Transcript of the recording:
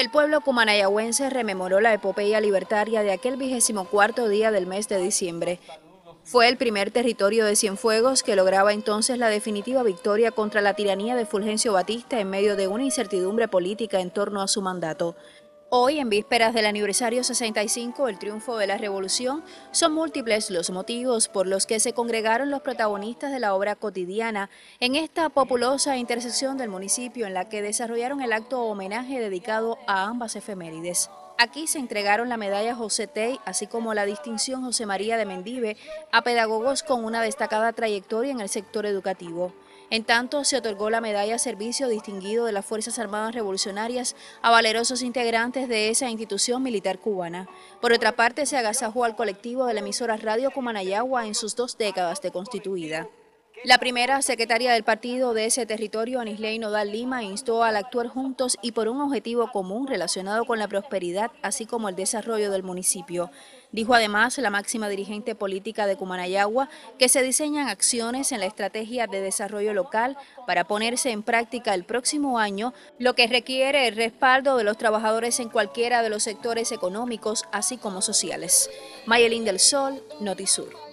El pueblo cumanayagüense rememoró la epopeya libertaria de aquel vigésimo cuarto día del mes de diciembre. Fue el primer territorio de Cienfuegos que lograba entonces la definitiva victoria contra la tiranía de Fulgencio Batista en medio de una incertidumbre política en torno a su mandato. Hoy, en vísperas del aniversario 65 del triunfo de la Revolución, son múltiples los motivos por los que se congregaron los protagonistas de la obra cotidiana en esta populosa intersección del municipio en la que desarrollaron el acto homenaje dedicado a ambas efemérides. Aquí se entregaron la medalla José Tei, así como la distinción José María de Mendive, a pedagogos con una destacada trayectoria en el sector educativo. En tanto, se otorgó la medalla Servicio Distinguido de las Fuerzas Armadas Revolucionarias a valerosos integrantes de esa institución militar cubana. Por otra parte, se agasajó al colectivo de la emisora Radio Comanayagua en sus dos décadas de constituida. La primera secretaria del partido de ese territorio, Anisley Nodal Lima, instó al actuar juntos y por un objetivo común relacionado con la prosperidad, así como el desarrollo del municipio. Dijo además la máxima dirigente política de Cumanayagua que se diseñan acciones en la estrategia de desarrollo local para ponerse en práctica el próximo año, lo que requiere el respaldo de los trabajadores en cualquiera de los sectores económicos, así como sociales. Mayelín del Sol, Notisur.